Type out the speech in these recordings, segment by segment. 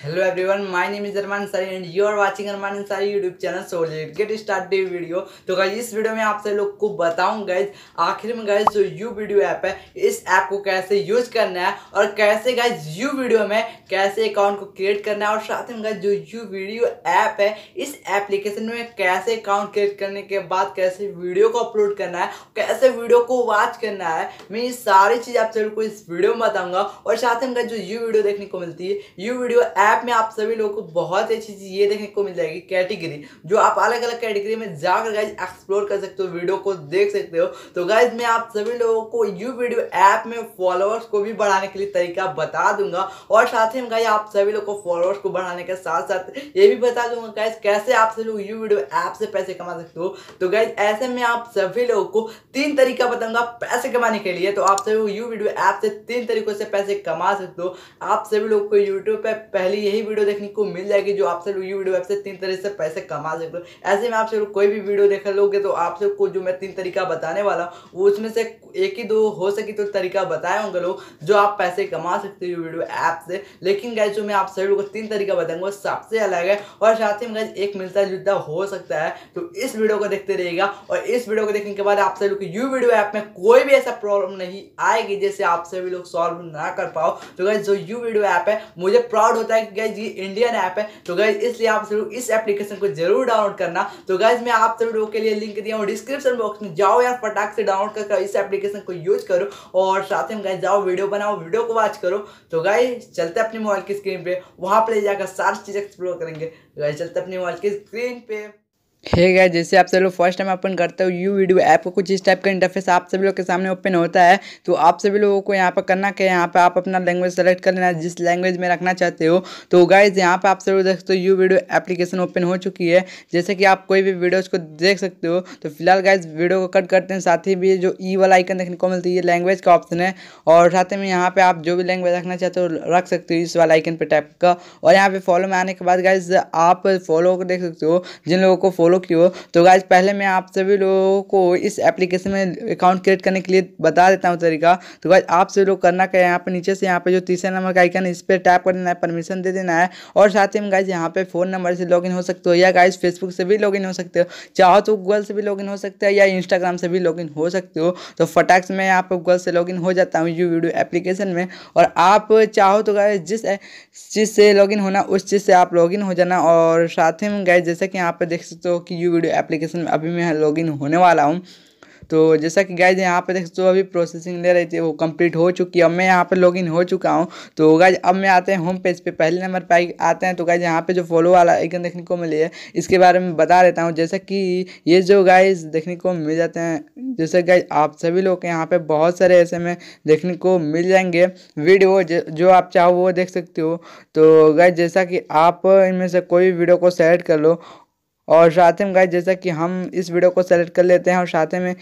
Hello everyone, my name is Arman Sari and you are watching Arman Sari YouTube channel. So get start started video. तो guys इस video में आप सभी लोग को बताऊं गाइज आखिर में गाइज जो यू वीडियो ऐप है इस ऐप को कैसे यूज करना है और कैसे गाइज यू वीडियो में कैसे अकाउंट को क्रिएट करना है और साथ में गाइज जो यू वीडियो ऐप है इस एप्लीकेशन में कैसे अकाउंट क्रिएट करने के बाद कैसे वीडियो को अपलोड करना है कैसे वीडियो को वॉच करना है मैं ये सारी चीज़ आप सभी को इस वीडियो में बताऊँगा और साथ में गाइज जो यू वीडियो देखने को मिलती है यू वीडियो ऐप ऐप में आप सभी लोगों को बहुत अच्छी चीज़ ये देखने को मिल जाएगी कैटेगरी जो आप अलग अलग कैटेगरी में जाकर गाइज एक्सप्लोर कर सकते हो वीडियो को देख सकते हो तो गाइज मैं आप सभी लोगों को यू वीडियो ऐप में फॉलोअर्स को भी बढ़ाने के लिए तरीका बता दूंगा और साथ ही गाइज आप सभी लोग को फॉलोअर्स को बढ़ाने के साथ साथ ये भी बता दूंगा गाइज कैसे आप सभी लोग यू वीडियो ऐप से पैसे कमा सकते हो तो गाइज ऐसे में आप सभी लोगों को तीन तरीका बताऊंगा पैसे कमाने के लिए तो आप सभी यू वीडियो ऐप से तीन तरीकों से पैसे कमा सकते हो आप सभी लोग को यूट्यूब पर पहली भी यही वीडियो देखने को मिल जाएगी जो आप सब यूट्यूब ऐप से तीन तरह से पैसे कमा सकते हो ऐसे में आप सब कोई भी वीडियो देख लोगे तो आप सबको जो मैं तीन तरीका बताने वाला हूँ उसमें से एक ही दो हो सके तो तरीका बताए होंगे लोग जो आप पैसे कमा सकते हो वीडियो ऐप से लेकिन गैस जो मैं आप सभी को तीन तरीका बताऊंगा सबसे अलग है और साथ ही में गैस एक मिलता जुलता हो सकता है तो इस वीडियो को देखते रहेगा और इस वीडियो को देखने के बाद आप सभी लोग यू वीडियो ऐप में कोई भी ऐसा प्रॉब्लम नहीं आएगी जैसे आप सभी लोग सॉल्व ना कर पाओ तो गैस जो यू वीडियो ऐप है मुझे प्राउड होता है कि गाइज ये इंडियन ऐप है तो गैस इसलिए आप जरूर इस एप्लीकेशन को जरूर डाउनलोड करना तो गैस मैं आप सभी लोगों के लिए लिंक दिया हूँ डिस्क्रिप्शन बॉक्स में जाओ यार फटाक से डाउनलोड कर इस एप्लीकेशन को यूज करो और साथ में गैस जाओ वीडियो बनाओ वीडियो को वॉच करो तो गाय चलते अपने मोबाइल की स्क्रीन पर वहाँ पर जाकर सारी चीज़ एक्सप्लोर करेंगे गाय चलते अपने मोबाइल की स्क्रीन पर है गाइस जैसे आप सभी लोग फर्स्ट टाइम ओपन करते हो यू वीडियो ऐप को कुछ इस टाइप का इंटरफेस आप सभी लोग के सामने ओपन होता है तो आप सभी लोगों को यहाँ पर करना क्या यहाँ पर आप अपना लैंग्वेज सेलेक्ट कर लेना जिस लैंग्वेज में रखना चाहते हो तो गाइज यहाँ पर आप सभी लोग देख सकते हो यू वीडियो एप्लीकेशन ओपन हो चुकी है जैसे कि आप कोई भी वीडियोज़ को देख सकते हो तो फिलहाल गाइज वीडियो को कट करते हैं साथ ही भी जो ई e वाला आइकन देखने को मिलती है लैंग्वेज का ऑप्शन है और साथ में यहाँ पर आप जो भी लैंग्वेज रखना चाहते हो रख सकते हो इस वाला आइकन पर टाइप का और यहाँ पर फॉलो में आने के बाद गाइज आप फॉलो को देख सकते हो जिन लोगों को फॉलो हो तो गाइज पहले मैं आप सभी लोगों को इस एप्लीकेशन में अकाउंट क्रिएट करने के लिए बता देता हूँ तरीका तो गाइज आप सभी लोग करना क्या यहाँ पर नीचे से यहाँ पर जो तीसरे नंबर का आइकन है इस पर टैप कर देना है परमिशन दे देना है और साथ ही में गाइज यहाँ पर फ़ोन नंबर से लॉग हो सकते हो या गाइज फेसबुक से भी लॉग हो सकते हो चाहो तो गूगल से भी लॉग हो सकते हो या इंस्टाग्राम से भी लॉग हो सकते हो तो फटाक से मैं यहाँ पर गूगल से लॉग हो जाता हूँ यू वीडियो एप्लीकेशन में और आप चाहो तो गाइज जिस चीज़ से लॉगिन होना उस चीज़ से आप लॉगिन हो जाना और साथ ही में गाइज जैसे कि यहाँ पर देख सकते हो हो कि यू वीडियो एप्लीकेशन में अभी मैं लॉगिन होने वाला हूँ तो जैसा कि गाइज यहाँ पे देखते हो अभी प्रोसेसिंग ले रही थी वो कंप्लीट हो चुकी है अब मैं यहाँ पे लॉगिन हो चुका हूँ तो गाइज अब मैं आते हैं होम पेज पे पहले नंबर पर आते हैं तो गाइज यहाँ पे जो फॉलो वाला आइकन देखने को मिली है इसके बारे में बता देता हूँ जैसा कि ये जो गाइज देखने को मिल जाते हैं जैसे गाइज आप सभी लोग यहाँ पर बहुत सारे ऐसे में देखने को मिल जाएंगे वीडियो जो आप चाहो वो देख सकते हो तो गाइज जैसा कि आप इनमें से कोई वीडियो को सेलेक्ट कर लो और साथ में गाइज जैसा कि हम इस वीडियो को सेलेक्ट कर लेते हैं और साथ में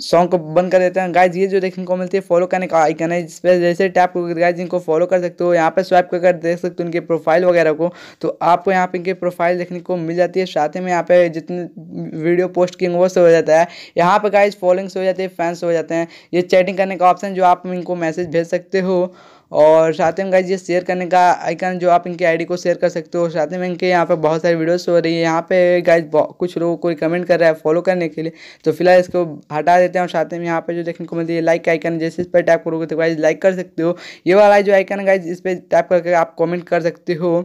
सॉन्ग को बंद कर देते हैं गाइज ये जो देखने को मिलती है फॉलो करने का आइकन है जिस पर जैसे टैप करके गाइज इनको फॉलो कर सकते हो यहाँ पर स्वाइप कर देख सकते हो उनके प्रोफाइल वगैरह को तो आपको यहाँ पे इनके प्रोफाइल देखने को मिल जाती है साथ में यहाँ पे जितने वीडियो पोस्ट किए वो से हो जाता है यहाँ पर गाइज फॉलोइंग्स हो जाती है फैंस हो जाते हैं ये चैटिंग करने का ऑप्शन जो आप इनको मैसेज भेज सकते हो और साथ में गाइज ये शेयर करने का आइकन जो आप इनकी आईडी को शेयर कर सकते हो साथ में इनके यहाँ पे बहुत सारी वीडियोस हो रही है यहाँ पे गाइज कुछ लोगों को रिकमेंड कर रहा है फॉलो करने के लिए तो फिलहाल इसको हटा देते हैं और साथ में यहाँ पे जो देखने को मिलती है लाइक आइकन जैसे इस पर टैप करोगे तो गाइज लाइक कर सकते हो ये वाला जो आइकन है गाइज इस पर टैप करके आप कॉमेंट कर सकते हो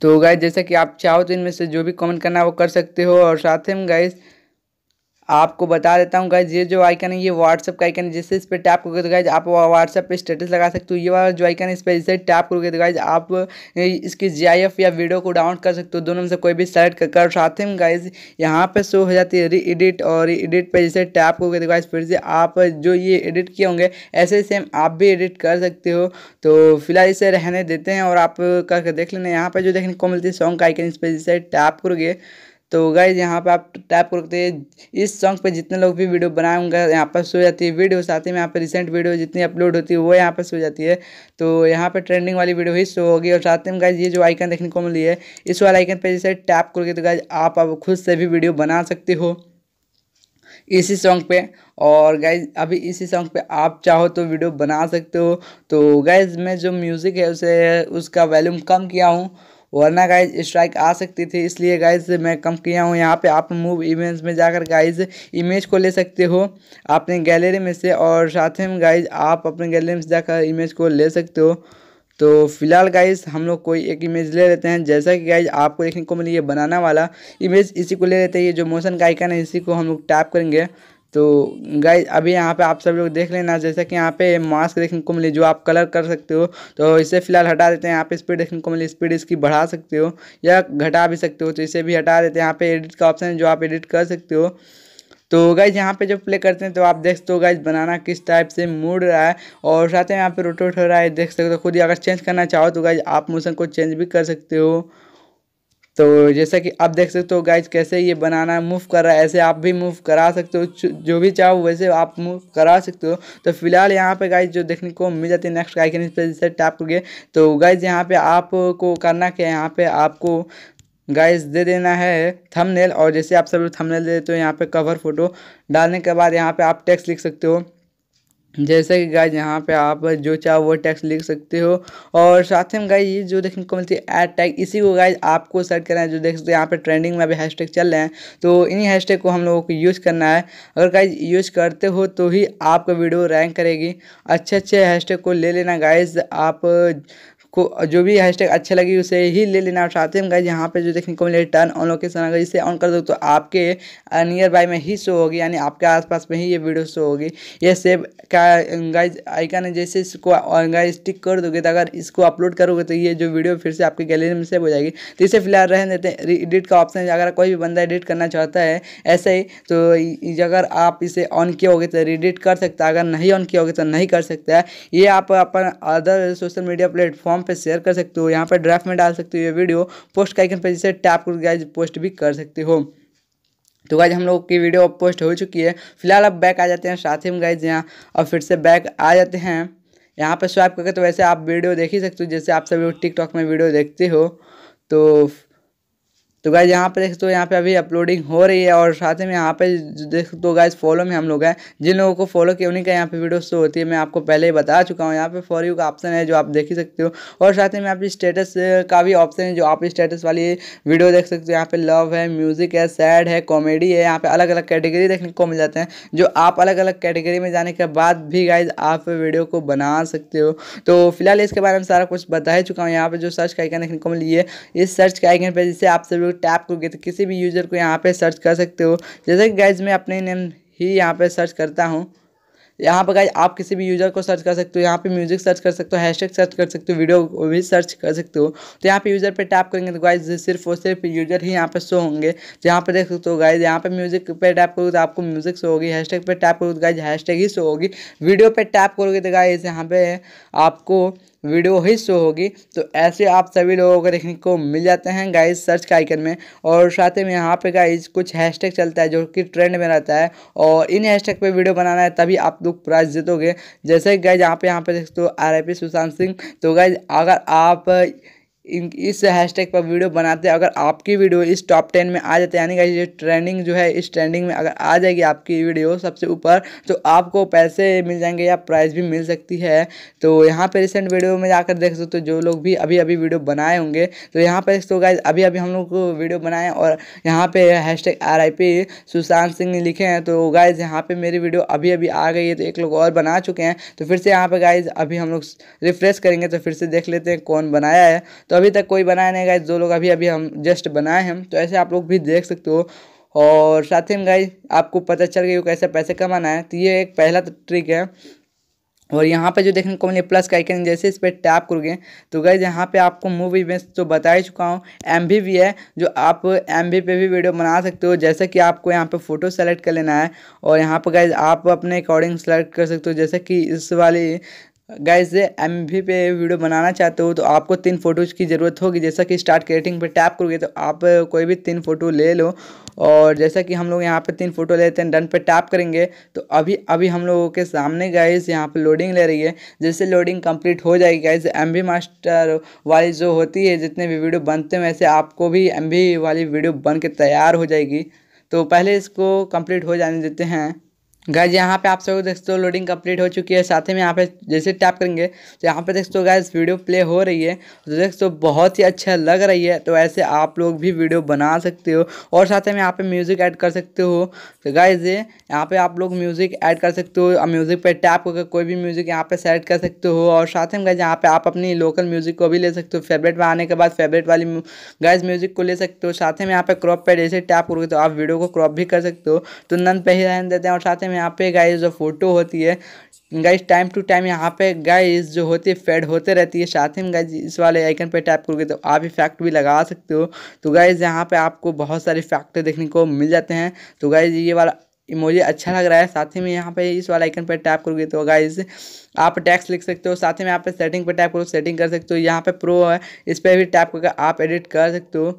तो गाइज जैसा कि आप चाहो तो इनमें से जो भी कॉमेंट करना है वो कर सकते हो और साथ ही में गाइज आपको बता देता हूँ गाइज ये जो आइकन है ये व्हाट्सअप का आइकन है जिससे इस पर टैप करोगे तो गाइज आप व्हाट्सअप पे स्टेटस लगा सकते हो ये वाला जो आइकन है इस पर जैसे टैप करोगे तो गाइज आप इसकी जी या वीडियो को डाउनलोड कर सकते हो दोनों में से कोई भी सेलेक्ट कर साथ में गाइज यहाँ पर शो हो जाती है री एडिट और री एडिट पर जैसे टैप करोगे तो गाइज फिर से आप जो ये एडिट किए होंगे ऐसे सेम आप भी एडिट कर सकते हो तो फिलहाल इसे रहने देते हैं और आप करके देख लेना यहाँ पर जो देखने को मिलती है सॉन्ग का आइकन इस पर जैसे टैप करोगे तो गाइज यहाँ पे आप टैप करते हैं इस सॉन्ग पे जितने लोग भी वीडियो बनाए होंगे यहाँ पर सो जाती है वीडियो साथ ही में यहाँ पर रिसेंट वीडियो जितनी अपलोड होती है वो यहाँ पर सो जाती है तो यहाँ पर ट्रेंडिंग वाली वीडियो ही सो होगी और साथ में गाइज ये जो आइकन देखने को मिली है इस वाले आइकन पर जैसे टैप करोगे तो गाइज आप अब खुद से भी वीडियो बना सकते हो इसी सॉन्ग पे और गाइज अभी इसी सॉन्ग पे आप चाहो तो वीडियो बना सकते हो तो गाइज मैं जो म्यूज़िक है उसे उसका वॉल्यूम कम किया हूँ वरना गाइज स्ट्राइक आ सकती थी इसलिए गाइज मैं कम किया हूँ यहाँ पे आप मूव इमेज में जाकर गाइज इमेज को ले सकते हो अपने गैलरी में से और साथ में गाइज आप अपने गैलरी में से जाकर इमेज को ले सकते हो तो फिलहाल गाइज हम लोग कोई एक इमेज ले लेते हैं जैसा कि गाइज आपको देखने को मिली ये बनाना वाला इमेज इसी को ले लेते हैं ये जो मोशन का आइकन है इसी को हम लोग टैप करेंगे तो गाय अभी यहाँ पे आप सब लोग देख लेना जैसे कि यहाँ पे मास्क देखने को मिली जो आप कलर कर सकते हो तो इसे फिलहाल हटा देते हैं यहाँ पे स्पीड देखने को मिली स्पीड इसकी बढ़ा सकते हो या घटा भी सकते हो तो इसे भी हटा देते हैं यहाँ पे एडिट का ऑप्शन है जो आप एडिट कर सकते हो तो गाइज यहाँ पे जब प्ले करते हैं तो आप देख सकते हो गाइज बनाना किस टाइप से मूड रहा है और साथ में यहाँ पे रोटोट हो रहा है देख सकते हो खुद ही अगर चेंज करना चाहो तो गाइज आप मौसम को चेंज भी कर सकते हो तो जैसा कि आप देख सकते हो गाइज कैसे ये बनाना मूव कर रहा है ऐसे आप भी मूव करा सकते हो जो भी चाहो वैसे आप मूव करा सकते हो तो फिलहाल यहाँ पे गाइज जो देखने को मिल जाती है नेक्स्ट आइकन इस पर जैसे टैप करोगे तो गाइज यहाँ पे आपको करना क्या यहाँ पे आपको गाइज दे देना है थंबनेल और जैसे आप सब थंबनेल दे देते हो यहाँ पे कवर फोटो डालने के बाद यहाँ पे आप टेक्स्ट लिख सकते हो जैसे कि गाय यहाँ पे आप जो चाहो वो टैक्स लिख सकते हो और साथ ही में गाय ये जो देखने को मिलती है एड टैग इसी को गाय आपको सर्च करना है जो देख सकते हैं यहाँ पे ट्रेंडिंग में अभी हैशटैग चल रहे हैं तो इन्हीं हैशटैग को हम लोगों को यूज़ करना है अगर गाइज यूज करते हो तो ही आपका वीडियो रैंक करेगी अच्छे अच्छे टैग को ले लेना गाइज आप को जो भी हैशटैग अच्छे लगे उसे ही ले लेना चाहते हैं गाइज यहाँ पे जो देखने को मिले टर्न ऑन लोकेशन अगर इसे ऑन कर दो तो आपके नियर uh, बाय में ही शो होगी यानी आपके आसपास में ही ये वीडियो शो होगी ये सेव का गाइज um, आइकन है जैसे इसको गाइज uh, टिक कर दोगे तो अगर इसको अपलोड करोगे तो ये जो वीडियो फिर से आपकी गैलरी में सेव हो जाएगी तो इसे फिलहाल रहने देते हैं एडिट का ऑप्शन अगर कोई भी बंदा एडिट करना चाहता है ऐसे ही तो अगर आप इसे ऑन किए होगे तो एडिट कर सकता है अगर नहीं ऑन किए होगे तो नहीं कर सकता है ये आप अपन other social media platform form पे शेयर कर सकते हो यहाँ पर ड्राफ्ट में डाल सकते हो ये वीडियो पोस्ट का आइकन पर जैसे टैप कर गया पोस्ट भी कर सकते हो तो गाइज हम लोग की वीडियो अब पोस्ट हो चुकी है फिलहाल अब बैक आ जाते हैं साथ ही में गाइज यहाँ और फिर से बैक आ जाते हैं यहाँ पर स्वाइप करके तो वैसे आप वीडियो देख ही सकते हो जैसे आप सभी टिकटॉक में वीडियो देखते हो तो तो गाइज यहाँ पे देख सकते हो यहाँ पे अभी अपलोडिंग हो रही है और साथ में यहाँ पे देख सकते हो गाइज फॉलो में हम लोग हैं जिन लोगों को फॉलो किया उन्हीं का यहाँ पे वीडियो तो शो होती है मैं आपको पहले ही बता चुका हूँ यहाँ पे फॉर यू का ऑप्शन है जो आप देख ही सकते हो और साथ में पे स्टेटस का भी ऑप्शन है जो आप स्टेटस वाली वीडियो देख सकते हो यहाँ पे लव है म्यूजिक है सैड है कॉमेडी है यहाँ पे अलग अलग कैटेगरी देखने को मिल जाते हैं जो आप अलग अलग कैटेगरी में जाने के बाद भी गाइज आप वीडियो को बना सकते हो तो फिलहाल इसके बारे में सारा कुछ बता ही चुका हूँ यहाँ पे जो सर्च का आइकन देखने को मिली है इस सर्च के आइकन पर जिससे आप सभी टैप करोगे तो किसी भी यूज़र को यहाँ पे सर्च कर सकते हो जैसे कि गाइज मैं अपने नेम ही यहाँ पे सर्च करता हूँ यहाँ पर गाइज आप किसी भी यूज़र को सर्च कर सकते हो यहाँ पे म्यूजिक सर्च कर सकते हो हैशटैग सर्च कर सकते हो वीडियो को भी सर्च कर सकते हो तो यहाँ पे यूज़र पे टैप करेंगे तो गाइज सिर्फ और सिर्फ यूज़र ही यहाँ पे शो होंगे तो यहाँ पे देख सकते हो गाइज यहाँ पे म्यूजिक पे टैप करोगे तो आपको म्यूजिक शो होगी हैशटैग पे टैप करोगे तो गाइज हैशटैग ही शो होगी वीडियो पर टैप करोगे तो गाइज यहाँ पे आपको वीडियो ही शो होगी तो ऐसे आप सभी लोगों को देखने को मिल जाते हैं गाइज सर्च के आइकन में और साथ ही में यहाँ पे गाइज कुछ हैशटैग चलता है जो कि ट्रेंड में रहता है और इन हैशटैग पे वीडियो बनाना है तभी आप लोग प्राइज जीतोगे जैसे गाइज यहाँ पे यहाँ पे देखते हो आर सुशांत सिंह तो गाइज अगर आप इन इस हैशटैग पर वीडियो बनाते हैं अगर आपकी वीडियो इस टॉप टेन में आ जाते हैं यानी कि ये ट्रेंडिंग जो है इस ट्रेंडिंग में अगर आ जाएगी आपकी वीडियो सबसे ऊपर तो आपको पैसे मिल जाएंगे या प्राइज़ भी मिल सकती है तो यहाँ पर रिसेंट वीडियो में जाकर देख सकते हो जो लोग भी अभी अभी वीडियो बनाए होंगे तो यहाँ पर तो गाइज अभी अभी हम लोग वीडियो बनाए और यहाँ पर hash tag R I P Sushant Singh ने लिखे हैं तो गाइज यहाँ पर मेरी वीडियो अभी अभी आ गई है तो एक लोग और बना चुके हैं तो फिर से यहाँ पर गाइज अभी हम लोग रिफ्रेश करेंगे तो फिर से देख लेते हैं कौन बनाया है तो अभी तक कोई बनाया नहीं गाइज जो लोग अभी अभी हम जस्ट बनाए हैं तो ऐसे आप लोग भी देख सकते हो और साथ ही में गाइज आपको पता चल गया कैसे पैसे कमाना है तो ये एक पहला ट्रिक है और यहाँ पे जो देखने को मिले प्लस का आइकन जैसे इस पर टैप करोगे तो गाइज यहाँ पे आपको मूवी में तो बता ही चुका हूँ एम भी है जो आप एम पे भी वीडियो बना सकते हो जैसे कि आपको यहाँ पे फ़ोटो सेलेक्ट कर लेना है और यहाँ पे गए आप अपने अकॉर्डिंग सेलेक्ट कर सकते हो जैसे कि इस वाली गाइज एम वी पे वीडियो बनाना चाहते हो तो आपको तीन फोटोज़ की ज़रूरत होगी जैसा कि स्टार्ट क्रिएटिंग पे टैप करोगे तो आप कोई भी तीन फ़ोटो ले लो और जैसा कि हम लोग यहाँ पे तीन फ़ोटो लेते हैं डन पे टैप करेंगे तो अभी अभी हम लोगों के सामने गाइज यहाँ पे लोडिंग ले रही है जैसे लोडिंग कंप्लीट हो जाएगी गाइज़ एम मास्टर वाली जो होती है जितने भी वीडियो बनते हैं वैसे आपको भी एम वाली वीडियो बन के तैयार हो जाएगी तो पहले इसको कंप्लीट हो जाने देते हैं गाइज यहाँ पे आप सब देख सकते हो लोडिंग कंप्लीट हो चुकी है साथ ही में यहाँ पे जैसे टैप करेंगे तो यहाँ पे देख सकते हो गाइज वीडियो प्ले हो रही है तो देख सकते हो बहुत ही अच्छा लग रही है तो ऐसे आप लोग भी वीडियो बना सकते हो और साथ में यहाँ पे म्यूज़िक ऐड कर सकते हो तो गाइज यहाँ पे आप लोग म्यूज़िक ऐड कर सकते हो म्यूज़िक पर टैप होकर कोई भी म्यूज़िक यहाँ पे सेट कर सकते हो और साथ में गाइज यहाँ पे आप अपनी लोकल म्यूज़िक को भी ले सकते हो फेवरेट में आने के बाद फेवरेट वाली गाइज म्यूज़िक को ले सकते हो साथ में यहाँ पे क्रॉप पर जैसे टैप करोगे तो आप वीडियो को क्रॉप भी कर सकते हो तो नंद पर ही रहने देते हैं और साथ ही में यहाँ पे गाइज जो फोटो होती है गाइज टाइम टू टाइम यहाँ पे गाइज जो होती है फेड होते रहती है साथ ही गाइज इस वाले आइकन पे टैप करोगे तो आप इफेक्ट भी लगा सकते हो तो गाइज यहाँ पे आपको बहुत सारे फैक्ट देखने को मिल जाते हैं तो गाइज ये वाला मुझे अच्छा लग रहा है साथ ही में यहाँ पे इस वाला आइकन पर टैप करोगे तो गाइज आप टैक्स लिख सकते हो साथ ही में यहाँ पे सेटिंग पर टैप करो सेटिंग कर सकते हो यहाँ पे प्रो है इस पर भी टैप करके आप एडिट कर सकते हो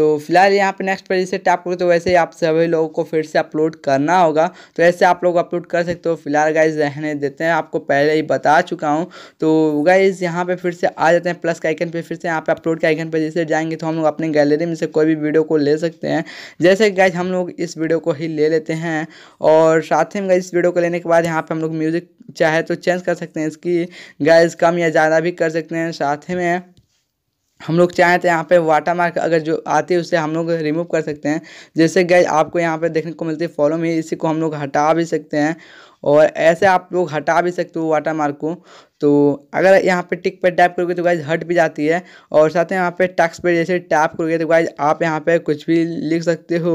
तो फिलहाल यहाँ पे नेक्स्ट पेज से टैप करो तो वैसे ही आप सभी लोगों को फिर से अपलोड करना होगा तो ऐसे आप लोग अपलोड कर सकते हो फिलहाल गाइज रहने देते हैं आपको पहले ही बता चुका हूँ तो गाइज यहाँ पे फिर से आ जाते हैं प्लस के आइकन पे फिर से यहाँ पे अपलोड के आइकन पे जैसे जाएंगे तो हम लोग अपनी गैलरी में से कोई भी वीडियो को ले सकते हैं जैसे गाइज हम लोग इस वीडियो को ही ले लेते हैं और साथ ही में गाइज इस वीडियो को लेने के बाद यहाँ पर हम लोग म्यूज़िक चाहे तो चेंज कर सकते हैं इसकी गाइज कम या ज़्यादा भी कर सकते हैं साथ ही में हम लोग चाहें तो यहाँ पे वाटर मार्क अगर जो आती है उसे हम लोग रिमूव कर सकते हैं जैसे गए आपको यहाँ पे देखने को मिलती है फॉलो में इसी को हम लोग हटा भी सकते हैं और ऐसे आप लोग हटा भी सकते हो वाटर मार्क को तो अगर यहाँ पे टिक पे टैप करोगे तो गाइज हट भी जाती है और साथ ही यहाँ पे टैक्स पे जैसे टैप करोगे तो गाइज आप यहाँ पे कुछ भी लिख सकते हो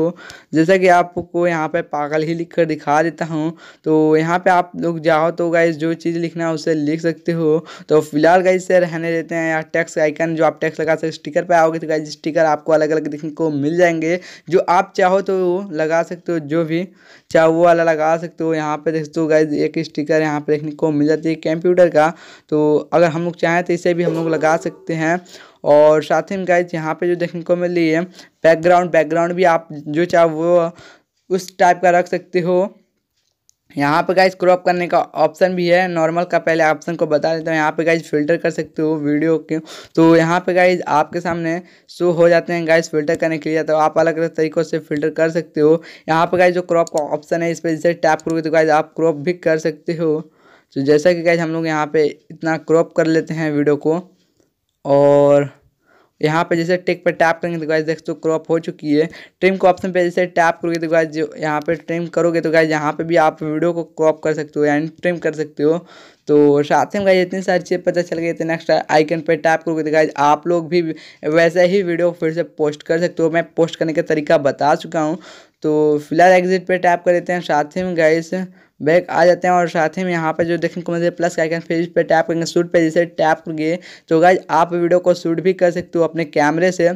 जैसा कि आपको यहाँ पे पागल ही लिख कर दिखा देता हूँ तो यहाँ पे आप लोग जाओ तो गाइज जो चीज़ लिखना है उसे लिख सकते हो तो फिलहाल गाइज से रहने देते हैं या टैक्स आइकन जो आप टैक्स लगा सकते स्टिकर पर आओगे तो गाइज स्टिकर आपको अलग अलग देखने को मिल जाएंगे जो आप चाहो तो लगा सकते हो जो भी चाहो वो वाला लगा सकते हो यहाँ पे देख हो गाइज तो एक स्टिकर यहाँ पे देखने को मिल जाती है कंप्यूटर का तो अगर हम लोग चाहें तो इसे भी हम लोग लगा सकते हैं और साथ ही गाइज यहाँ पे जो देखने को मिल रही है बैकग्राउंड बैकग्राउंड भी आप जो चाहो वो उस टाइप का रख सकते हो यहाँ पे गाइज क्रॉप करने का ऑप्शन भी है नॉर्मल का पहले ऑप्शन को बता देता हूँ यहाँ पे गाइज फिल्टर कर सकते हो वीडियो के तो यहाँ पे गाइज आपके सामने शो हो जाते हैं गाइज फिल्टर करने के लिए तो आप अलग अलग तरीक़ों से फिल्टर कर सकते हो यहाँ पे गाइज जो क्रॉप का ऑप्शन है इस पर जैसे टैप करोगे तो गाइज आप क्रॉप भी कर सकते हो तो जैसा कि कैसे हम लोग यहाँ पे इतना क्रॉप कर लेते हैं वीडियो को और यहाँ पे जैसे टिक पे टैप करेंगे तो गाइज तो क्रॉप हो चुकी है ट्रिम को ऑप्शन पे जैसे टैप करोगे तो गाइज यहाँ पे ट्रिम करोगे तो गाइज यहाँ पे भी आप वीडियो को क्रॉप कर सकते हो यानी ट्रिम कर सकते हो तो साथ में गाइज इतनी सारी चीज़ें पता चल गई इतने नेक्स्ट आइकन पे टैप करोगे तो गाइज आप लोग भी वैसे ही वीडियो फिर से पोस्ट कर सकते हो मैं पोस्ट करने का तरीका बता चुका हूँ तो फिलहाल एग्जिट पे टैप कर देते हैं साथ ही में गाइस बैक आ जाते हैं और साथ ही में यहाँ पे जो देखने को मिलते हैं प्लस का आइकन फिर इस पर टैप करेंगे सूट पे जैसे टैप करिए तो गाइज आप वीडियो को शूट भी कर सकते हो अपने कैमरे से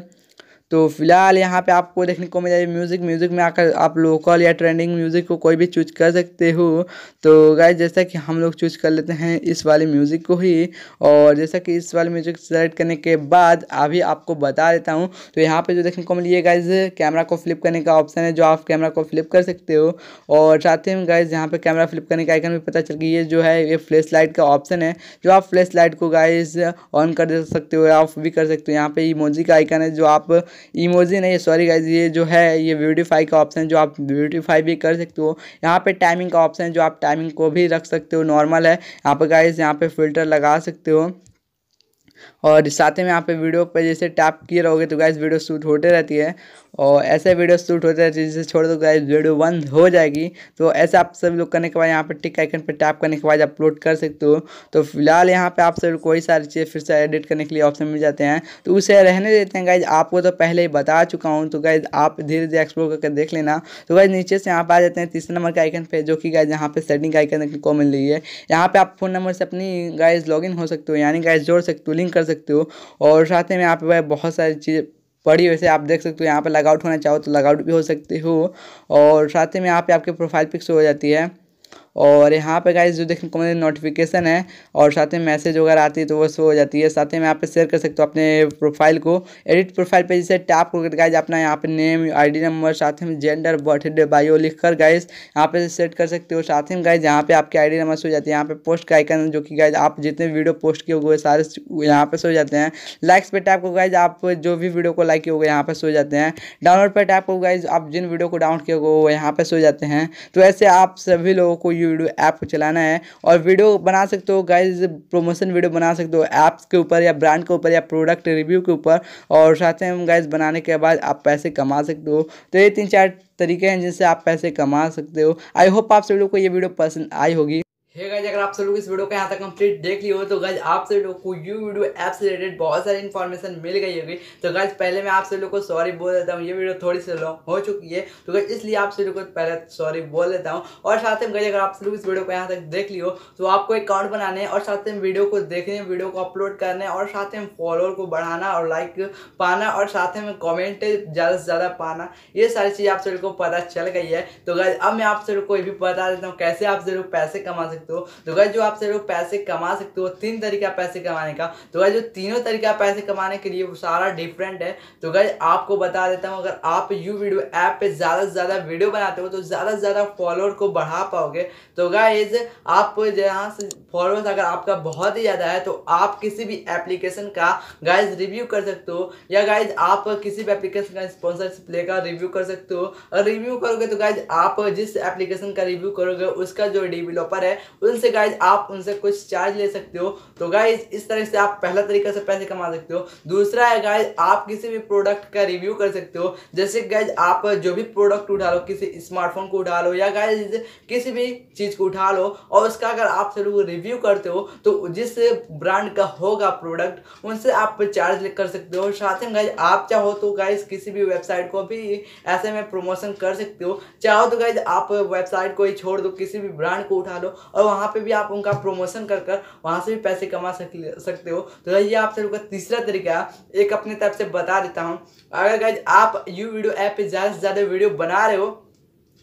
तो फिलहाल यहाँ पे आपको देखने को मिल जाएगी म्यूज़िक म्यूज़िक में आकर आप लोकल या ट्रेंडिंग म्यूज़िक को कोई भी चूज कर सकते हो तो गाय जैसा कि हम लोग चूज कर लेते हैं इस वाले म्यूज़िक को ही और जैसा कि इस वाले म्यूज़िक सेलेक्ट करने के बाद अभी आपको बता देता हूँ तो यहाँ पर जो देखने को मिली है गाइज कैमरा को फ्लिप करने का ऑप्शन है जो आप कैमरा को फ्लिप कर सकते हो और साथ ही गाइज यहाँ पर कैमरा फ्लिप करने का आइकन भी पता चल गई ये जो है ये फ्लैश लाइट का ऑप्शन है जो आप फ्लैश लाइट को गाइज ऑन कर सकते हो ऑफ भी कर सकते हो यहाँ पे इमोजी का आइकन है जो आप इमोजी नहीं है सॉरी गाइज ये जो है ये ब्यूटीफाई का ऑप्शन जो आप ब्यूटीफाई भी कर सकते हो यहाँ पे टाइमिंग का ऑप्शन जो आप टाइमिंग को भी रख सकते हो नॉर्मल है यहाँ पे गाइज यहाँ पे फिल्टर लगा सकते हो और साथ ही में यहाँ पे वीडियो पे जैसे टैप किए रहोगे तो गैस वीडियो शूट होते रहती है और ऐसे वीडियो शूट होते रहती है जैसे छोड़ दो गैस वीडियो बंद हो जाएगी तो ऐसे आप सभी लोग करने के बाद यहाँ पर टिक आइकन पर टैप करने के बाद अपलोड कर सकते हो तो फिलहाल यहाँ पर आप सभी कोई सारी चीज़ फिर से एडिट करने के लिए ऑप्शन मिल जाते हैं तो उसे रहने देते हैं गाइज आपको तो पहले ही बता चुका हूँ तो गाइज आप धीरे धीरे एक्सप्लोर करके देख लेना तो गाइज नीचे से यहाँ पर आ जाते हैं तीसरे नंबर के आइकन पर जो कि गाइज यहाँ पर सेटिंग आइकन को मिल रही है यहाँ पर आप फोन नंबर से अपनी गाइज लॉग हो सकते हो यानी गाइज जोड़ सकते हो लिंक शॉपिंग कर सकते हो और साथ में यहाँ पे बहुत सारी चीज़ें पड़ी वैसे आप देख सकते हो यहाँ पे लगाउट होना चाहो तो लगआउट भी हो सकते हो और साथ ही में यहाँ पे आपके प्रोफाइल पिक्स हो जाती है और यहाँ पे गाइज जो देखने को मिले नोटिफिकेशन है और साथ में मैसेज वगैरह आती है तो वो शो हो जाती है साथ में यहाँ पे शेयर कर सकते हो अपने प्रोफाइल को एडिट प्रोफाइल पे जैसे टैप करके गाइज अपना यहाँ पे नेम आईडी नंबर साथ में जेंडर बर्थडे बायो लिख कर गाइज यहाँ पे सेट कर सकते हो साथ में गाइज यहाँ पे आपके आई नंबर शो जाती है यहाँ पे पोस्ट का आइकन जो कि गाइज आप जितने वीडियो पोस्ट किए हुए सारे यहाँ पे सो जाते हैं लाइक्स पे टैप को गाइज आप जो भी वीडियो को लाइक किए हुए यहाँ पे सो जाते हैं डाउनलोड पर टैप को गाइज आप जिन वीडियो को डाउनलोड किए हुए यहाँ पे सो जाते हैं तो ऐसे आप सभी लोगों को वीडियो ऐप को चलाना है और वीडियो बना सकते हो गाइज प्रमोशन वीडियो बना सकते हो ऐप्स के ऊपर या ब्रांड के ऊपर या प्रोडक्ट रिव्यू के ऊपर और साथ में गाइज बनाने के बाद आप पैसे कमा सकते हो तो ये तीन चार तरीके हैं जिनसे आप पैसे कमा सकते हो आई होप आप सभी लोग को ये वीडियो पसंद आई होगी हे गाइज अगर आप सब लोग इस वीडियो का यहाँ तक कंप्लीट देख लिए हो तो गाइज आप सब लोग को यू वीडियो ऐप से रिलेटेड बहुत सारी इन्फॉर्मेशन मिल गई होगी तो गाइज पहले मैं आप सब लोग को सॉरी बोल देता हूँ ये वीडियो थोड़ी सी लॉन्ग हो चुकी है तो गाइज इसलिए आप सब लोग को पहले सॉरी बोल देता हूँ और साथ में गाइज अगर आप सब लोग इस वीडियो को यहाँ तक देख लियो तो आपको अकाउंट बनाने और साथ में वीडियो को देखने वीडियो को अपलोड करने और साथ में फॉलोअर को बढ़ाना और लाइक पाना और साथ में कॉमेंट ज़्यादा से ज़्यादा पाना ये सारी चीज़ आप सब लोग को पता चल गई है तो गाइज अब मैं आप सब लोग को ये भी बता देता हूँ कैसे आप सब लोग पैसे कमा सकते सकते हो तो गाइज जो आप सभी लोग पैसे कमा सकते हो तीन तरीका पैसे कमाने का तो गाइज जो तीनों तरीका पैसे कमाने के लिए वो सारा डिफरेंट है तो गाइज आपको बता देता हूँ अगर आप यू वीडियो ऐप पे ज़्यादा से ज़्यादा वीडियो बनाते हो तो ज़्यादा से ज़्यादा फॉलोअर को बढ़ा पाओगे तो गाइज आप जहाँ से फॉलोअर्स अगर आपका बहुत ही ज़्यादा है तो आप किसी भी एप्लीकेशन का गाइज रिव्यू कर सकते हो या गाइज आप किसी भी एप्लीकेशन का स्पॉन्सरशिप लेकर रिव्यू कर सकते हो और रिव्यू करोगे तो गाइज आप जिस एप्लीकेशन का रिव्यू करोगे उसका जो डेवलपर है उनसे गाइज आप उनसे कुछ चार्ज ले सकते हो तो गाइज इस तरह से आप पहला तरीका से पैसे कमा सकते हो दूसरा है गाइज आप किसी भी प्रोडक्ट का रिव्यू कर सकते हो जैसे गाइज आप जो भी प्रोडक्ट उठा लो किसी स्मार्टफोन को उठा लो या गाइज किसी भी चीज़ को उठा लो और उसका अगर आप सब रिव्यू करते हो तो जिस ब्रांड का होगा प्रोडक्ट उनसे आप चार्ज कर सकते हो साथ में गाइज आप चाहो तो गाइज किसी भी वेबसाइट को भी ऐसे में प्रमोशन कर सकते हो चाहो तो गाइज आप वेबसाइट को ही छोड़ दो किसी भी ब्रांड को उठा लो और और वहाँ पे भी आप उनका प्रमोशन कर कर वहाँ से भी पैसे कमा सक सकते हो तो ये आप सब का तीसरा तरीका एक अपने तरफ से बता देता हूँ अगर गाइज आप यू वीडियो ऐप पे ज़्यादा से ज़्यादा वीडियो बना रहे हो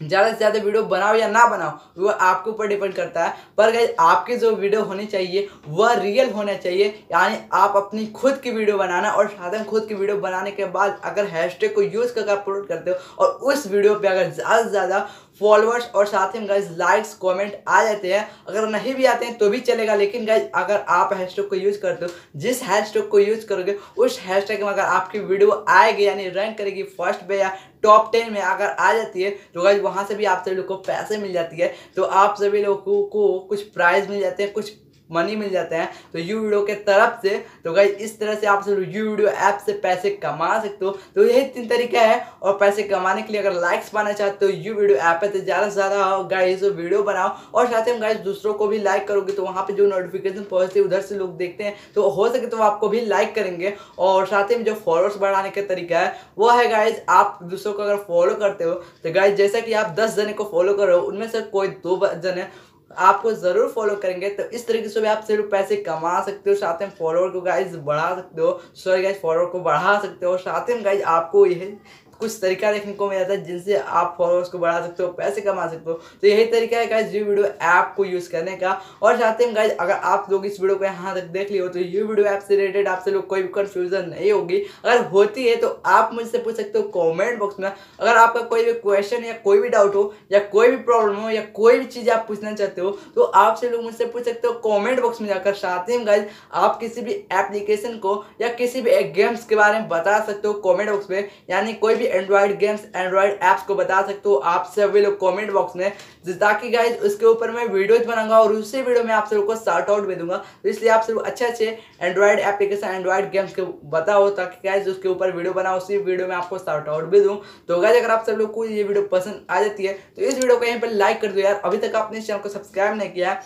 ज़्यादा से ज़्यादा वीडियो बनाओ या ना बनाओ वो आपके ऊपर डिपेंड करता है पर गई आपके जो वीडियो होनी चाहिए वह रियल होना चाहिए यानी आप अपनी खुद की वीडियो बनाना और साथ में खुद की वीडियो बनाने के बाद अगर हैशटैग को यूज़ कर अपलोड करते हो और उस वीडियो पे अगर ज़्यादा से ज़्यादा फॉलोअर्स और साथ ही गाइज लाइक्स कमेंट आ जाते हैं अगर नहीं भी आते हैं तो भी चलेगा लेकिन गाइज अगर आप हैशटैग को यूज़ करते हो जिस हैशटैग को यूज़ करोगे उस हैशटैग में अगर आपकी वीडियो आएगी यानी रैंक करेगी फर्स्ट पे या टॉप टेन में अगर आ जाती है तो गाइज वहाँ से भी आप सभी लोग को पैसे मिल जाती है तो आप सभी लोगों को, को कुछ प्राइज़ मिल जाते हैं कुछ मनी मिल जाते हैं तो यू वीडियो के तरफ से तो गाइज इस तरह से आप यू वीडियो ऐप से पैसे कमा सकते हो तो यही तीन तरीका है और पैसे कमाने के लिए अगर लाइक्स पाना चाहते हो यू वीडियो ऐप है तो ज़्यादा से ज़्यादा गाइज हाँ, वीडियो बनाओ और साथ ही गाइज दूसरों को भी लाइक करोगे तो वहाँ पर जो नोटिफिकेशन पहुँचती है उधर से लोग देखते हैं तो हो सके तो आपको भी लाइक करेंगे और साथ ही जो फॉलोअर्स बढ़ाने का तरीका है वो है गाइज आप दूसरों को अगर फॉलो करते हो तो गाइज जैसा कि आप दस जने को फॉलो करो उनमें से कोई दो जने आपको ज़रूर फॉलो करेंगे तो इस तरीके से भी आप सिर्फ पैसे कमा सकते हो साथ में फॉलोअर को गाइज बढ़ा सकते हो सॉरी गाइज फॉलोअर को बढ़ा सकते हो साथ में गाइज आपको यह कुछ तरीका देखने को मिल जाता है जिनसे आप फॉलोअर्स को बढ़ा सकते हो पैसे कमा सकते हो तो यही तरीका है गाइज ये वीडियो ऐप को यूज़ करने का और चाहते हैं गाइज अगर आप लोग इस वीडियो को यहाँ तक देख लिए हो तो ये वीडियो ऐप से रिलेटेड आपसे लोग कोई भी कन्फ्यूजन नहीं होगी अगर होती है तो आप मुझसे पूछ सकते हो कॉमेंट बॉक्स में अगर आपका कोई भी क्वेश्चन या कोई भी डाउट हो या कोई भी प्रॉब्लम हो या कोई भी चीज़ आप पूछना चाहते हो तो आपसे लोग मुझसे पूछ सकते हो कॉमेंट बॉक्स में जाकर चाहते हैं गाइज आप किसी भी एप्लीकेशन को या किसी भी गेम्स के बारे में बता सकते हो कॉमेंट बॉक्स में यानी कोई भी एंड्रॉयड गेम्स एंड्रॉयड ऐप्स को बता सकते हो आप सभी लोग कॉमेंट बॉक्स में ताकि गाइज उसके ऊपर मैं वीडियोज बनाऊंगा और उसी वीडियो में आप सब को शार्ट आउट भी दूंगा तो इसलिए आप सब अच्छे अच्छे एंड्रॉयड एप्लीकेशन एंड्रॉयड गेम्स के बताओ ताकि गाइज उसके ऊपर वीडियो बनाओ उसी वीडियो में आपको शार्ट आउट भी दूँ तो गाइज अगर आप सब लोग को ये वीडियो पसंद आ जाती है तो इस वीडियो को यहीं पर लाइक कर दो यार अभी तक आपने इस चैनल को सब्सक्राइब नहीं किया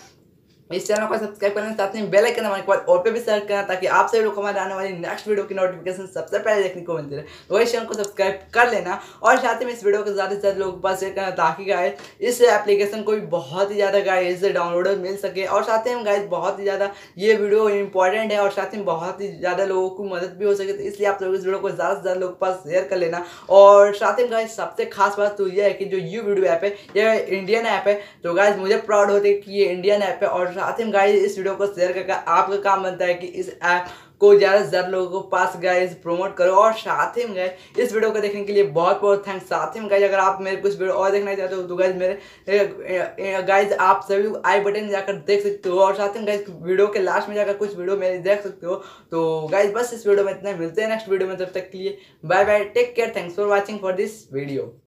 इस चैनल को सब्सक्राइब करना साथ हैं बेल आइकन हमारे बाद और पे भी सर्च करना ताकि आप सभी लोग हमारे आने वाली नेक्स्ट वीडियो की नोटिफिकेशन सबसे पहले देखने को मिलती रहे तो चैनल को सब्सक्राइब कर लेना और साथ ही में इस वीडियो को ज़्यादा से ज़्यादा लोगों के पास शेयर करना ताकि गाय इस एप्लीकेशन को भी बहुत ही ज़्यादा गाय इससे डाउनलोड मिल सके और साथ ही हम गाय बहुत ही ज़्यादा ये वीडियो इंपॉर्टेंट है और साथ में बहुत ही ज़्यादा लोगों को मदद भी हो सके तो इसलिए आप लोग इस वीडियो को ज़्यादा से ज़्यादा लोगों के पास शेयर कर लेना और साथ ही गाय सबसे खास बात तो यह है कि जो यू वीडियो ऐप है यह इंडियन ऐप है तो गाय मुझे प्राउड होती है कि ये इंडियन ऐप है और साथ ही गाइस इस वीडियो को शेयर करके आपका काम बनता है कि इस ऐप को ज़्यादा से ज़्यादा लोगों को पास गाइस प्रमोट करो और साथ ही गए इस वीडियो को देखने के लिए बहुत बहुत थैंक्स साथ ही गाइस अगर आप मेरे कुछ वीडियो और देखना चाहते हो तो गाइज मेरे गाइज आप सभी आई बटन जाकर देख सकते हो और साथ ही गाइज वीडियो के लास्ट में जाकर कुछ वीडियो मेरे देख सकते हो तो गाइज बस इस वीडियो में इतना मिलते हैं नेक्स्ट वीडियो में तब तक के लिए bye bye take care thanks for watching for this video